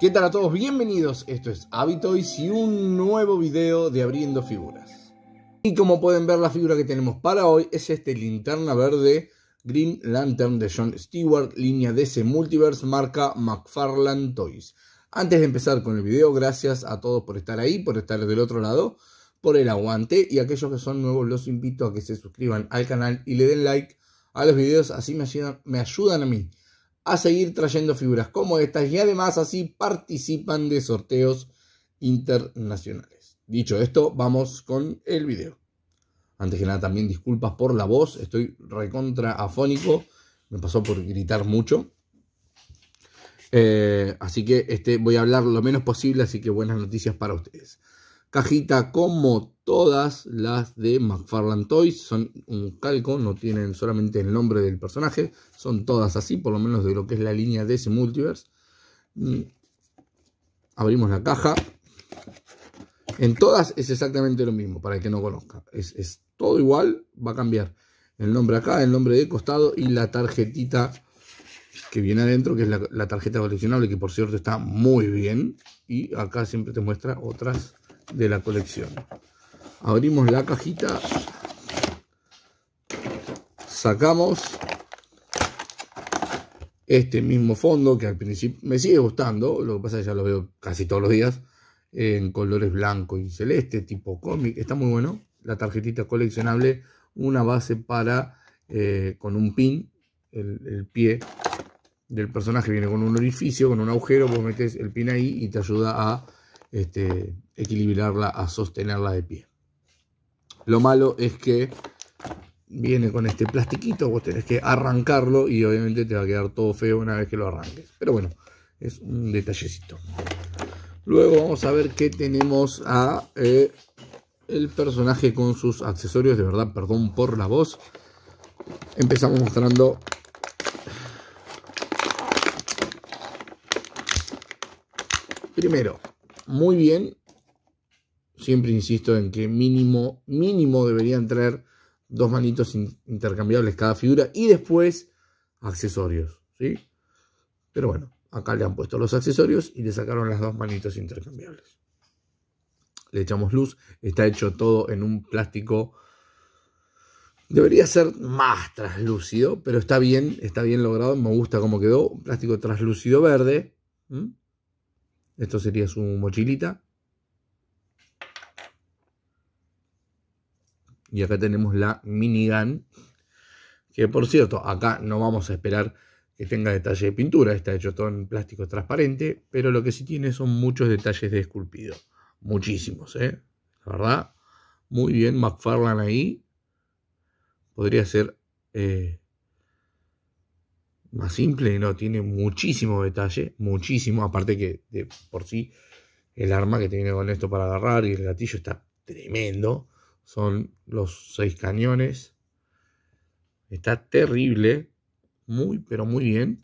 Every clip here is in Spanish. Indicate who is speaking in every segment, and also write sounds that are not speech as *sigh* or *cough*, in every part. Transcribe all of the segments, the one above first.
Speaker 1: ¿Qué tal a todos? Bienvenidos, esto es Habitoys y un nuevo video de abriendo figuras. Y como pueden ver la figura que tenemos para hoy es este linterna verde Green Lantern de John Stewart, línea DC Multiverse, marca McFarland Toys. Antes de empezar con el video, gracias a todos por estar ahí, por estar del otro lado, por el aguante y aquellos que son nuevos los invito a que se suscriban al canal y le den like a los videos, así me me ayudan a mí a seguir trayendo figuras como estas y además así participan de sorteos internacionales. Dicho esto, vamos con el video. Antes que nada, también disculpas por la voz, estoy recontra afónico, me pasó por gritar mucho. Eh, así que este, voy a hablar lo menos posible, así que buenas noticias para ustedes cajita como todas las de McFarland Toys. Son un calco, no tienen solamente el nombre del personaje. Son todas así, por lo menos de lo que es la línea de ese multiverse. Mm. Abrimos la caja. En todas es exactamente lo mismo, para el que no conozca. Es, todo igual, va a cambiar el nombre acá, el nombre de costado y la tarjetita que viene adentro, que es la, la tarjeta coleccionable, que por cierto está muy bien. Y acá siempre te muestra otras de la colección. Abrimos la cajita, sacamos este mismo fondo que al principio me sigue gustando, lo que pasa es que ya lo veo casi todos los días, en colores blanco y celeste, tipo cómic, está muy bueno. La tarjetita coleccionable, una base para, eh, con un pin, el, pie del personaje viene con un orificio, con un agujero, vos metes el pin ahí y te ayuda a este, equilibrarla a sostenerla de pie. Lo malo es que viene con este plastiquito, vos tenés que arrancarlo y obviamente te va a quedar todo feo una vez que lo arranques. Pero bueno, es un detallecito. Luego vamos a ver qué tenemos a eh, el personaje con sus accesorios. De verdad, perdón por la voz. Empezamos mostrando... Primero, muy bien. Siempre insisto en que mínimo, mínimo deberían traer dos manitos intercambiables cada figura y después accesorios, ¿sí? Pero bueno, acá le han puesto los accesorios y le sacaron las dos manitos intercambiables. Le echamos luz, está hecho todo en un plástico. Debería ser más translúcido, pero está bien, está bien logrado, me gusta cómo quedó. Un plástico translúcido verde. Esto sería su mochilita. Y acá tenemos la minigun. Que por cierto, acá no vamos a esperar que tenga detalle de pintura. Está hecho todo en plástico transparente. Pero lo que sí tiene son muchos detalles de esculpido. Muchísimos, ¿eh? La verdad. Muy bien, McFarlane ahí. Podría ser eh, más simple, no, tiene muchísimo detalle, muchísimo, aparte que de, por sí el arma que tiene con esto para agarrar y el gatillo está tremendo, son los seis cañones, está terrible, muy pero muy bien,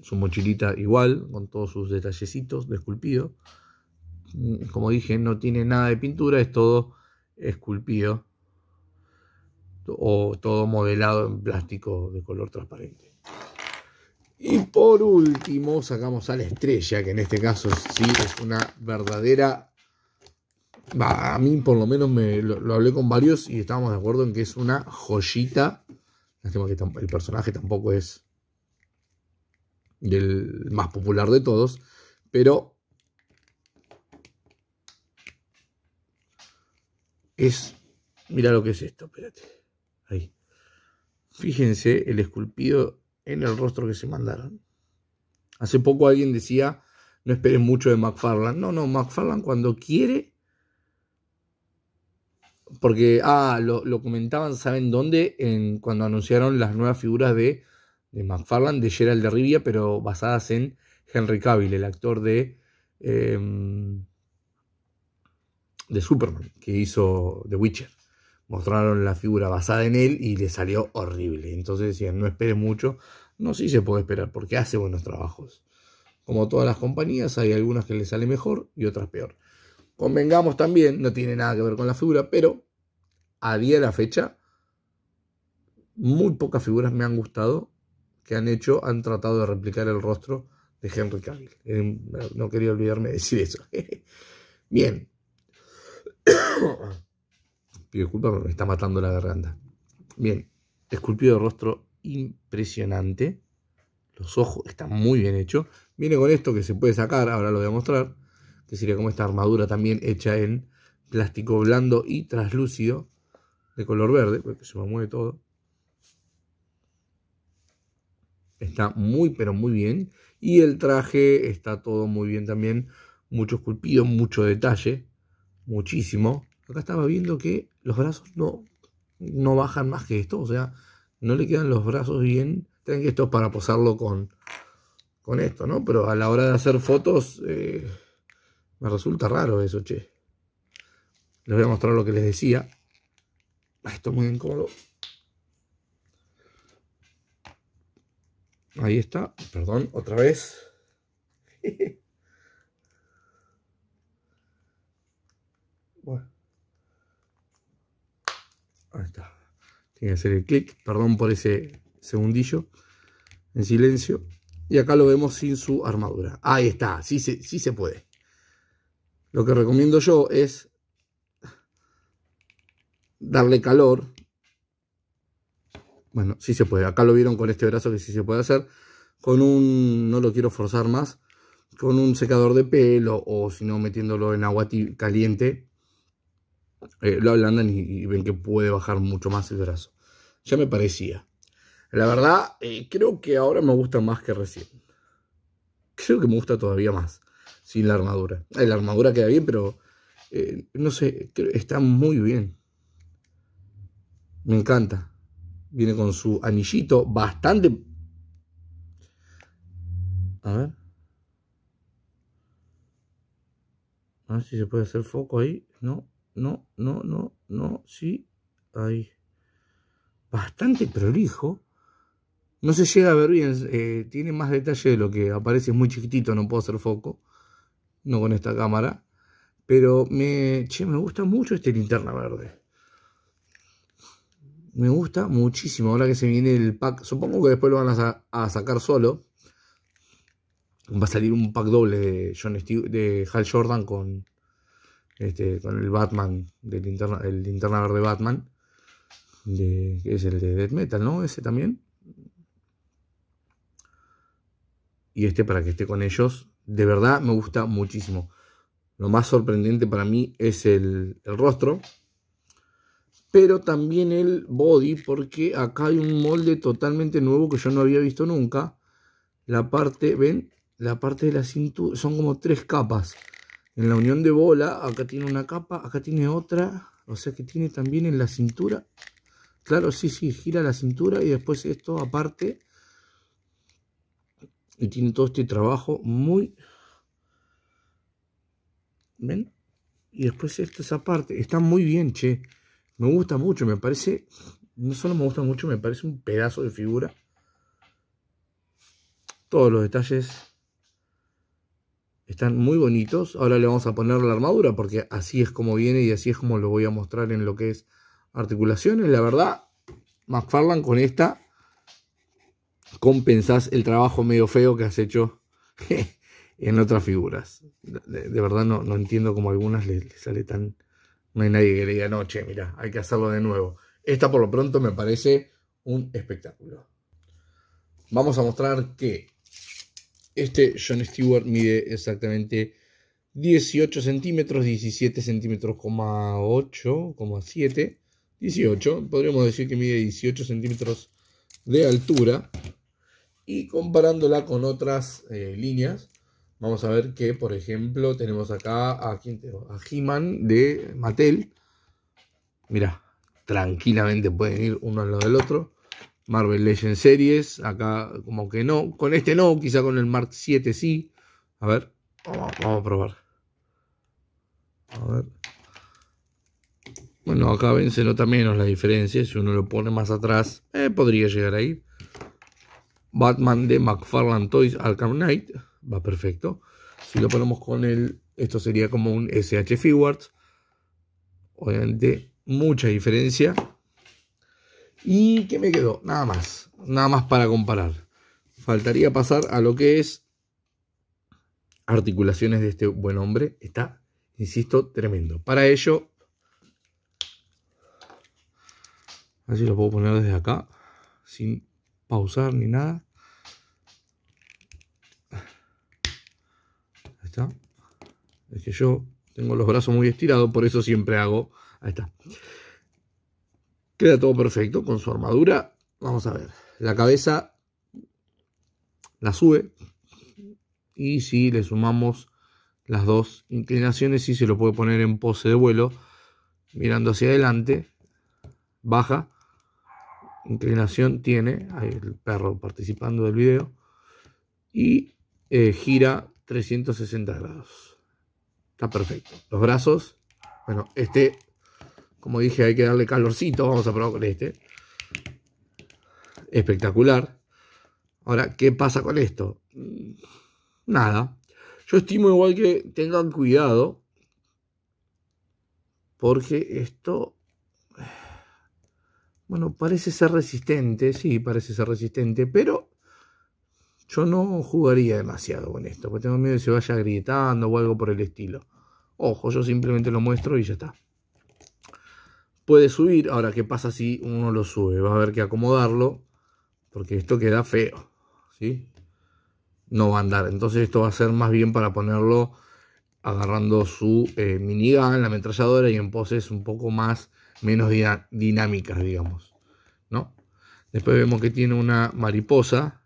Speaker 1: su mochilita igual, con todos sus detallecitos de esculpido, mm, como dije no tiene nada de pintura, es todo esculpido o todo modelado en plástico de color transparente. Y por último sacamos a la estrella, que en este caso sí es una verdadera... a mí por lo menos me, lo, hablé con varios y estábamos de acuerdo en que es una joyita. que el personaje tampoco es el más popular de todos, pero es... Mira lo que es esto, espérate. Fíjense el esculpido en el rostro que se mandaron. Hace poco alguien decía, no esperen mucho de McFarland. No, no, McFarland cuando quiere, porque, ah, lo, comentaban, ¿saben dónde? En, cuando anunciaron las nuevas figuras de, de McFarland, de Gerald de Rivia, pero basadas en Henry Cavill, el actor de... Em, de Superman, que hizo The Witcher mostraron la figura basada en él y le salió horrible. Entonces decían, no espere mucho. No, sí se puede esperar porque hace buenos trabajos. Como todas las compañías, hay algunas que le sale mejor y otras peor. Convengamos también, no tiene nada que ver con la figura, pero a día de la fecha, muy pocas figuras me han gustado que han hecho, han tratado de replicar el rostro de Henry Cavill. Eh, no quería olvidarme de decir eso. *laughs* Bien pido disculpas, me está matando la garganta. Bien, esculpido de rostro impresionante. Los ojos están muy bien hechos. Viene con esto que se puede sacar, ahora lo voy a mostrar. Que sería como esta armadura también hecha en plástico blando y traslúcido de color verde, porque se me mueve todo. Está muy, pero muy bien. Y el traje está todo muy bien también. Mucho esculpido, mucho detalle. Muchísimo acá estaba viendo que los brazos no, no bajan más que esto, o sea, no le quedan los brazos bien. Tienen que esto para posarlo con, con esto, ¿no? Pero a la hora de hacer fotos eh, me resulta raro eso, che. Les voy a mostrar lo que les decía. Ah, esto es muy incómodo. Ahí está. Perdón, otra vez. *laughs* bueno. Ahí está. Tiene que hacer el clic. Perdón por ese segundillo. En silencio. Y acá lo vemos sin su armadura. Ahí está. Sí se, sí se puede. Lo que recomiendo yo es darle calor. Bueno, sí se puede. Acá lo vieron con este brazo que sí se puede hacer. Con un, no lo quiero forzar más, con un secador de pelo o si no metiéndolo en agua caliente eh, lo ablandan y, ven que puede bajar mucho más el brazo. Ya me parecía. La verdad, eh, creo que ahora me gusta más que recién. Creo que me gusta todavía más sin la armadura. Eh, la armadura queda bien, pero no sé, está muy bien. Me encanta. Viene con su anillito bastante... A ver. A ver si se puede hacer foco ahí. No, no, no, no, no, sí, ahí. Bastante prolijo. No se llega a ver bien, eh, tiene más detalle de lo que aparece, es muy chiquitito, no puedo hacer foco, no con esta cámara. Pero me, che, me gusta mucho este linterna verde. Me gusta muchísimo, ahora que se viene el pack, supongo que después lo van a, sacar solo. Va a salir un pack doble de, John de Hal Jordan con, este, con el Batman, del el linterna verde Batman, que es el de Death Metal, ¿no? Ese también. Y este para que esté con ellos, de verdad me gusta muchísimo. Lo más sorprendente para mí es el, el rostro, pero también el body, porque acá hay un molde totalmente nuevo que yo no había visto nunca. La parte, ven, la parte de la cintura, son como tres capas en la unión de bola, acá tiene una capa, acá tiene otra, o sea que tiene también en la cintura, claro, sí, sí, gira la cintura y después esto aparte, y tiene todo este trabajo muy, ¿ven? Y después esto es aparte, está muy bien, che, me gusta mucho, me parece, no solo me gusta mucho, me parece un pedazo de figura, todos los detalles están muy bonitos. Ahora le vamos a poner la armadura porque así es como viene y así es como lo voy a mostrar en lo que es articulaciones. La verdad, McFarland con esta compensás el trabajo medio feo que has hecho *laughs* en otras figuras. De, verdad no, no, entiendo cómo a algunas le sale tan... No hay nadie que le diga, no, che, mira, hay que hacerlo de nuevo. Esta por lo pronto me parece un espectáculo. Vamos a mostrar que este John Stewart mide exactamente 18 centímetros, 17 centímetros, 8, 7, 18. Podríamos decir que mide 18 centímetros de altura. Y comparándola con otras eh, líneas, vamos a ver que, por ejemplo, tenemos acá a, a He-Man de Mattel. Mira, tranquilamente pueden ir uno al lado del otro. Marvel Legends Series. Acá como que no. Con este no, quizá con el Mark 7 sí. A ver, vamos, a probar. Bueno, acá ven, se nota menos la diferencia. Si uno lo pone más atrás, eh, podría llegar ahí. Batman de McFarlane Toys Arkham Knight. Va perfecto. Si lo ponemos con él, Esto sería como un SH Figuarts. Obviamente, mucha diferencia. ¿Y qué me quedó? Nada más. Nada más para comparar. Faltaría pasar a lo que es articulaciones de este buen hombre. Está, insisto, tremendo. Para ello, así lo puedo poner desde acá, sin pausar ni nada. Ahí está. Es que yo tengo los brazos muy estirados, por eso siempre hago. Ahí está. Queda todo perfecto con su armadura. Vamos a ver. La cabeza la sube. Y si le sumamos las dos inclinaciones, sí se lo puede poner en pose de vuelo. Mirando hacia adelante. Baja. Inclinación tiene. Ahí el perro participando del video. Y eh, gira 360 grados. Está perfecto. Los brazos. Bueno, este como dije, hay que darle calorcito. Vamos a probar con este. Espectacular. Ahora, ¿qué pasa con esto? Nada. Yo estimo igual que tengan cuidado. Porque esto... Bueno, parece ser resistente. Sí, parece ser resistente. Pero yo no jugaría demasiado con esto, porque tengo miedo de que se vaya agrietando o algo por el estilo. Ojo, yo simplemente lo muestro y ya está puede subir. Ahora, ¿qué pasa si uno lo sube? Va a haber que acomodarlo porque esto queda feo, ¿sí? No va a andar. Entonces esto va a ser más bien para ponerlo agarrando su eh, minigun, la ametralladora y en poses un poco más, menos dinámicas, digamos, ¿no? Después vemos que tiene una mariposa.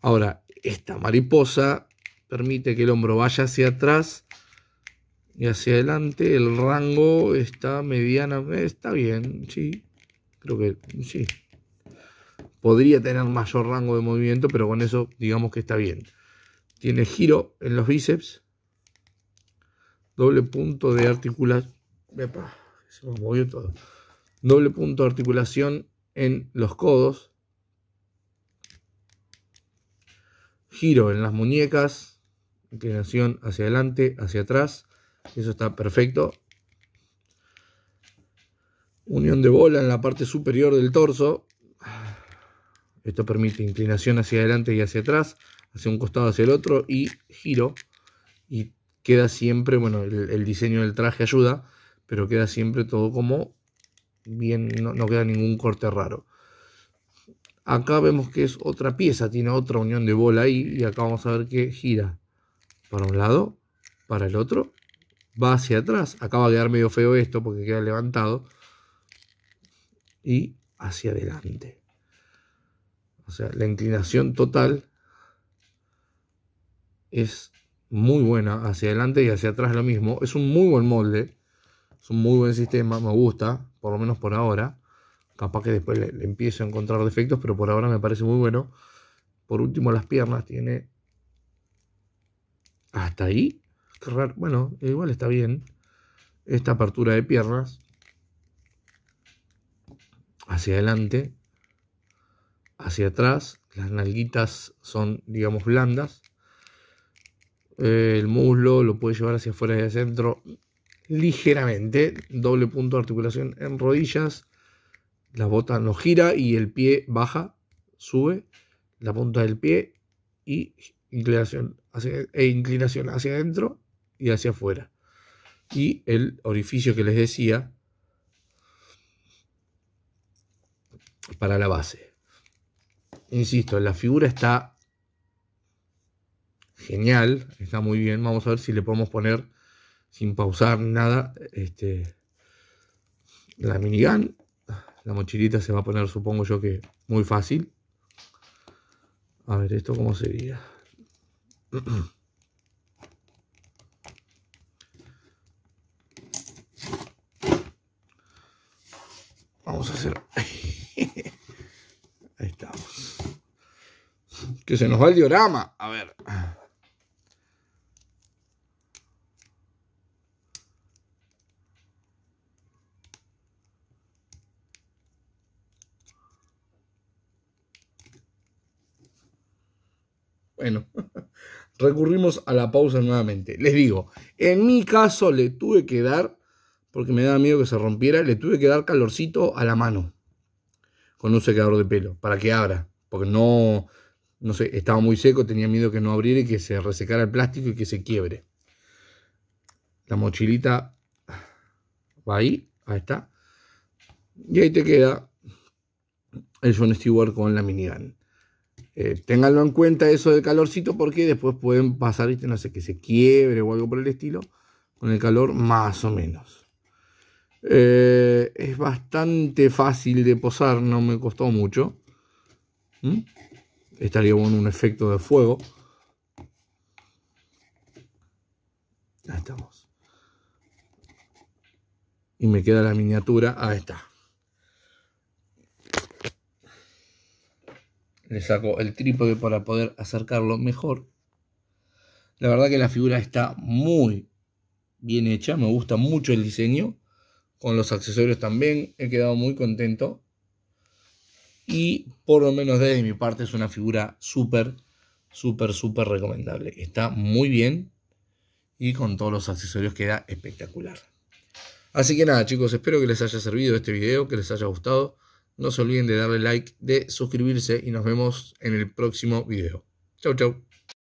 Speaker 1: Ahora, esta mariposa permite que el hombro vaya hacia atrás y hacia adelante el rango está medianamente eh, está bien, sí. Creo que sí. Podría tener mayor rango de movimiento, pero con eso digamos que está bien. Tiene giro en los bíceps. Doble punto de articulación. Se movió todo. Doble punto de articulación en los codos. Giro en las muñecas. Inclinación hacia adelante, hacia atrás eso está perfecto. Unión de bola en la parte superior del torso. Esto permite inclinación hacia adelante y hacia atrás, hacia un costado hacia el otro y giro. Y queda siempre, bueno, el, diseño del traje ayuda, pero queda siempre todo como bien, no, no queda ningún corte raro. Acá vemos que es otra pieza, tiene otra unión de bola ahí y acá vamos a ver que gira para un lado, para el otro va hacia atrás. acaba de quedar medio feo esto porque queda levantado. Y hacia adelante. O sea, la inclinación total es muy buena. Hacia adelante y hacia atrás lo mismo. Es un muy buen molde. Es un muy buen sistema. Me gusta. Por lo menos por ahora. Capaz que después le, le empiezo a encontrar defectos. Pero por ahora me parece muy bueno. Por último, las piernas tiene... Hasta ahí bueno, igual está bien. Esta apertura de piernas. Hacia adelante. Hacia atrás. Las nalguitas son, digamos, blandas. El muslo lo puede llevar hacia afuera y hacia adentro ligeramente. Doble punto de articulación en rodillas. La bota no gira y el pie baja, sube. La punta del pie y inclinación hacia, e inclinación hacia adentro y hacia afuera. Y el orificio que les decía para la base. Insisto, la figura está genial, está muy bien. Vamos a ver si le podemos poner, sin pausar nada, este, la minigun. La mochilita se va a poner, supongo yo que muy fácil. A ver, ¿esto cómo sería? *clears throat* hacer. *laughs* Ahí estamos. Que se nos va el diorama. A ver. Bueno, *laughs* recurrimos a la pausa nuevamente. Les digo, en mi caso le tuve que dar porque me daba miedo que se rompiera, le tuve que dar calorcito a la mano con un secador de pelo para que abra, porque no, no sé, estaba muy seco, tenía miedo que no abriera y que se resecara el plástico y que se quiebre. La mochilita va ahí, ahí está. Y ahí te queda el John Stewart con la minigun. Eh, ténganlo en cuenta eso del calorcito porque después pueden pasar, no sé, que se quiebre o algo por el estilo, con el calor más o menos. Eh, es bastante fácil de posar, no me costó mucho. ¿Mm? Estaría bueno un efecto de fuego. Ahí estamos. Y me queda la miniatura. Ahí está. Le saco el trípode para poder acercarlo mejor. La verdad que la figura está muy bien hecha. Me gusta mucho el diseño con los accesorios también he quedado muy contento. Y por lo menos desde mi parte es una figura súper, súper, súper recomendable. Está muy bien y con todos los accesorios queda espectacular. Así que nada chicos, espero que les haya servido este video, que les haya gustado. No se olviden de darle like, de suscribirse y nos vemos en el próximo video. Chau chau.